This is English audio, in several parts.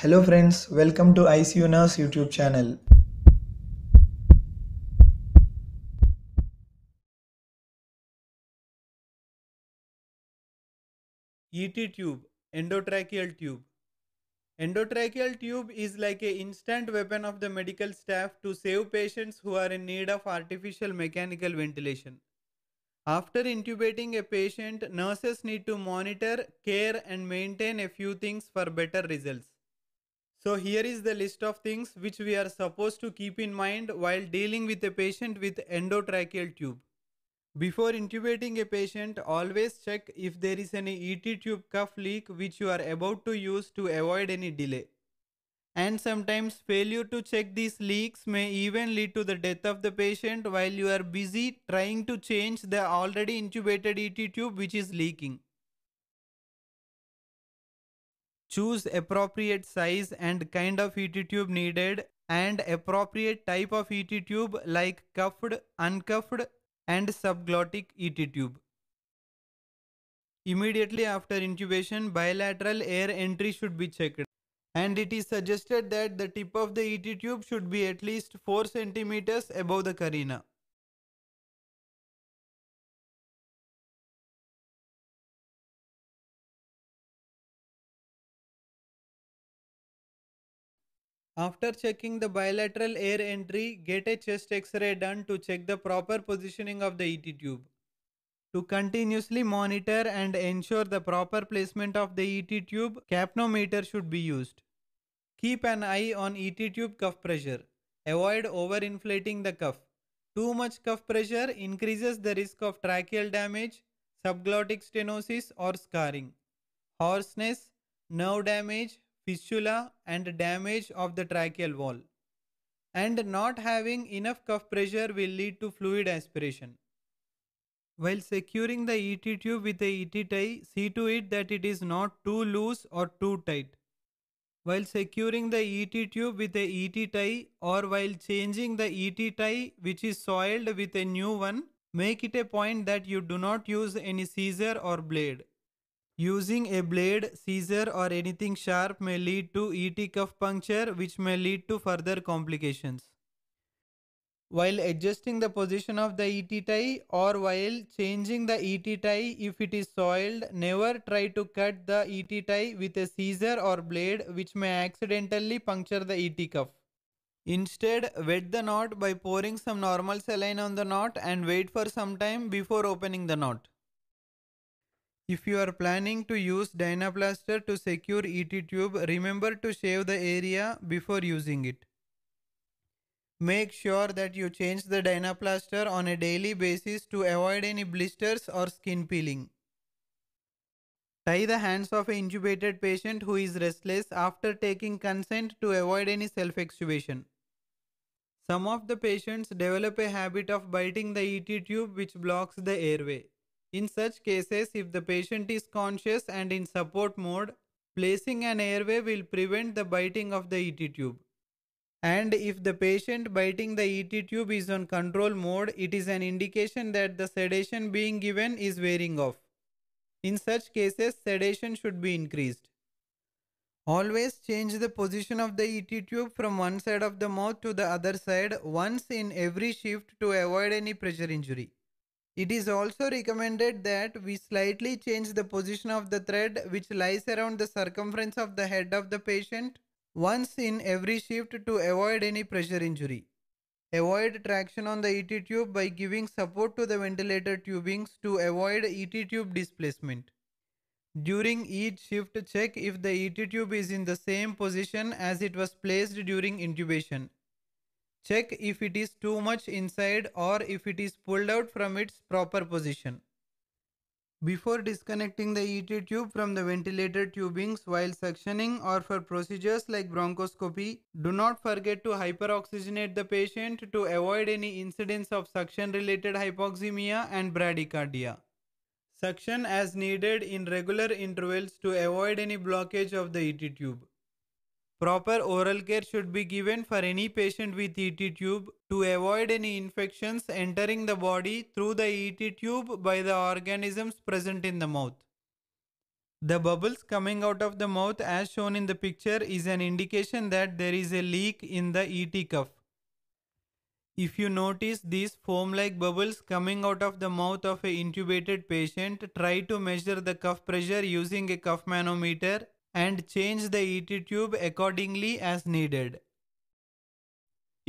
Hello friends, welcome to ICU Nurse YouTube channel. ET tube, endotracheal tube. Endotracheal tube is like a instant weapon of the medical staff to save patients who are in need of artificial mechanical ventilation. After intubating a patient, nurses need to monitor, care and maintain a few things for better results. So here is the list of things which we are supposed to keep in mind while dealing with a patient with endotracheal tube. Before intubating a patient, always check if there is any ET tube cuff leak which you are about to use to avoid any delay. And sometimes failure to check these leaks may even lead to the death of the patient while you are busy trying to change the already intubated ET tube which is leaking. Choose appropriate size and kind of ET tube needed and appropriate type of ET tube like cuffed, uncuffed and subglottic ET tube. Immediately after intubation, bilateral air entry should be checked and it is suggested that the tip of the ET tube should be at least 4 centimeters above the carina. After checking the bilateral air entry, get a chest x-ray done to check the proper positioning of the ET tube. To continuously monitor and ensure the proper placement of the ET tube, capnometer should be used. Keep an eye on ET tube cuff pressure. Avoid overinflating the cuff. Too much cuff pressure increases the risk of tracheal damage, subglottic stenosis or scarring, hoarseness, nerve damage, fistula and damage of the tracheal wall. And not having enough cuff pressure will lead to fluid aspiration. While securing the ET tube with a ET tie, see to it that it is not too loose or too tight. While securing the ET tube with a ET tie or while changing the ET tie which is soiled with a new one, make it a point that you do not use any scissor or blade. Using a blade, scissor or anything sharp may lead to ET cuff puncture which may lead to further complications. While adjusting the position of the ET tie or while changing the ET tie if it is soiled, never try to cut the ET tie with a scissor or blade which may accidentally puncture the ET cuff. Instead, wet the knot by pouring some normal saline on the knot and wait for some time before opening the knot. If you are planning to use Dynaplaster to secure ET tube, remember to shave the area before using it. Make sure that you change the Dynaplaster on a daily basis to avoid any blisters or skin peeling. Tie the hands of an intubated patient who is restless after taking consent to avoid any self-extubation. Some of the patients develop a habit of biting the ET tube which blocks the airway. In such cases, if the patient is conscious and in support mode, placing an airway will prevent the biting of the ET tube. And if the patient biting the ET tube is on control mode, it is an indication that the sedation being given is wearing off. In such cases, sedation should be increased. Always change the position of the ET tube from one side of the mouth to the other side once in every shift to avoid any pressure injury. It is also recommended that we slightly change the position of the thread which lies around the circumference of the head of the patient once in every shift to avoid any pressure injury. Avoid traction on the ET tube by giving support to the ventilator tubings to avoid ET tube displacement. During each shift, check if the ET tube is in the same position as it was placed during intubation Check if it is too much inside or if it is pulled out from its proper position. Before disconnecting the ET tube from the ventilator tubings while suctioning or for procedures like bronchoscopy, do not forget to hyperoxygenate the patient to avoid any incidence of suction related hypoxemia and bradycardia. Suction as needed in regular intervals to avoid any blockage of the ET tube. Proper oral care should be given for any patient with ET tube to avoid any infections entering the body through the ET tube by the organisms present in the mouth. The bubbles coming out of the mouth as shown in the picture is an indication that there is a leak in the ET cuff. If you notice these foam-like bubbles coming out of the mouth of an intubated patient, try to measure the cuff pressure using a cuff manometer and change the ET tube accordingly as needed.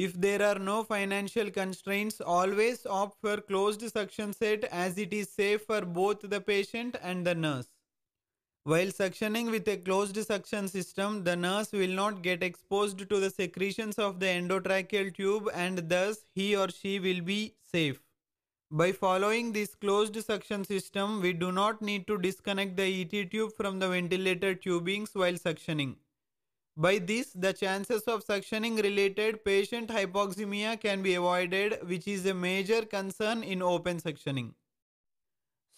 If there are no financial constraints, always opt for closed suction set as it is safe for both the patient and the nurse. While suctioning with a closed suction system, the nurse will not get exposed to the secretions of the endotracheal tube and thus he or she will be safe. By following this closed suction system, we do not need to disconnect the ET tube from the ventilator tubings while suctioning. By this, the chances of suctioning related patient hypoxemia can be avoided, which is a major concern in open suctioning.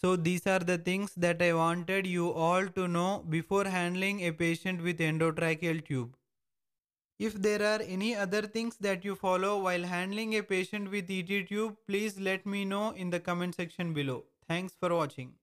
So, these are the things that I wanted you all to know before handling a patient with endotracheal tube. If there are any other things that you follow while handling a patient with ET tube, please let me know in the comment section below. Thanks for watching.